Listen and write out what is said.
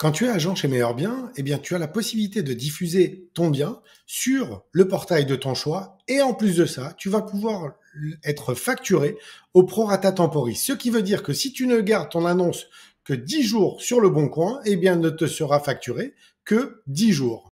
Quand tu es agent chez Meilleur Bien, eh bien, tu as la possibilité de diffuser ton bien sur le portail de ton choix. Et en plus de ça, tu vas pouvoir être facturé au prorata temporis. Ce qui veut dire que si tu ne gardes ton annonce que 10 jours sur le bon coin, eh bien, ne te sera facturé que 10 jours.